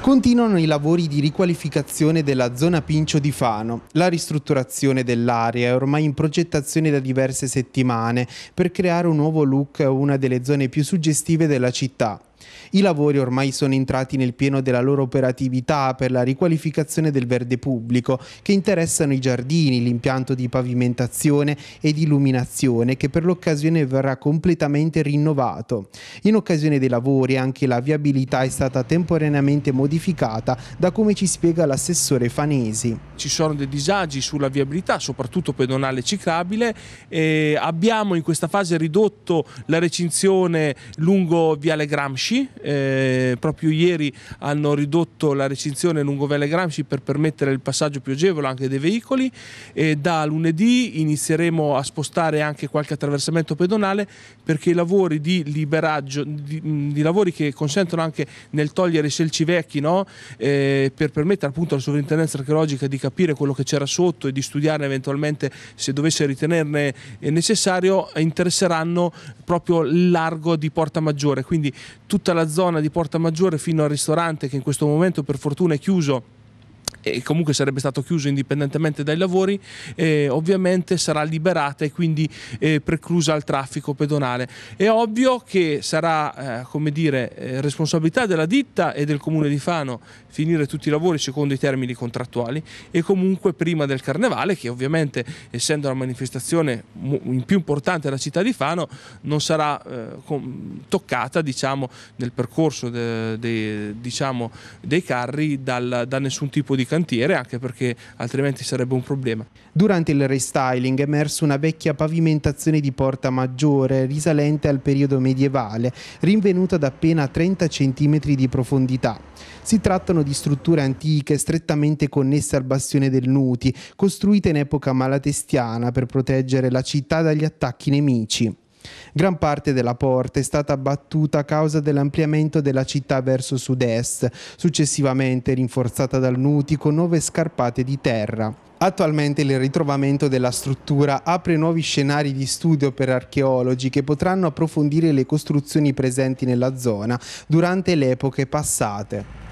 Continuano i lavori di riqualificazione della zona Pincio di Fano. La ristrutturazione dell'area è ormai in progettazione da diverse settimane per creare un nuovo look a una delle zone più suggestive della città. I lavori ormai sono entrati nel pieno della loro operatività per la riqualificazione del verde pubblico, che interessano i giardini, l'impianto di pavimentazione ed illuminazione, che per l'occasione verrà completamente rinnovato. In occasione dei lavori anche la viabilità è stata temporaneamente modificata, da come ci spiega l'assessore Fanesi. Ci sono dei disagi sulla viabilità, soprattutto pedonale e ciclabile. Eh, abbiamo in questa fase ridotto la recinzione lungo Viale Gramsci Gramsci, eh, proprio ieri hanno ridotto la recinzione lungovelle Gramsci per permettere il passaggio più agevole anche dei veicoli e da lunedì inizieremo a spostare anche qualche attraversamento pedonale perché i lavori di liberaggio, di, di lavori che consentono anche nel togliere i selci vecchi no? eh, per permettere appunto alla sovrintendenza archeologica di capire quello che c'era sotto e di studiarne eventualmente se dovesse ritenerne necessario interesseranno proprio il largo di Porta Maggiore, quindi tutti tutta la zona di Porta Maggiore fino al ristorante che in questo momento per fortuna è chiuso e comunque sarebbe stato chiuso indipendentemente dai lavori, eh, ovviamente sarà liberata e quindi eh, preclusa al traffico pedonale. È ovvio che sarà, eh, come dire, eh, responsabilità della ditta e del comune di Fano finire tutti i lavori secondo i termini contrattuali e comunque prima del carnevale, che ovviamente essendo la manifestazione più importante della città di Fano, non sarà eh, toccata diciamo, nel percorso de, de, diciamo, dei carri dal, da nessun tipo di cantiere anche perché altrimenti sarebbe un problema. Durante il restyling è emersa una vecchia pavimentazione di porta maggiore risalente al periodo medievale, rinvenuta da appena 30 cm di profondità. Si trattano di strutture antiche strettamente connesse al bastione del Nuti, costruite in epoca malatestiana per proteggere la città dagli attacchi nemici. Gran parte della porta è stata abbattuta a causa dell'ampliamento della città verso sud-est, successivamente rinforzata dal Nuti con nuove scarpate di terra. Attualmente il ritrovamento della struttura apre nuovi scenari di studio per archeologi che potranno approfondire le costruzioni presenti nella zona durante le epoche passate.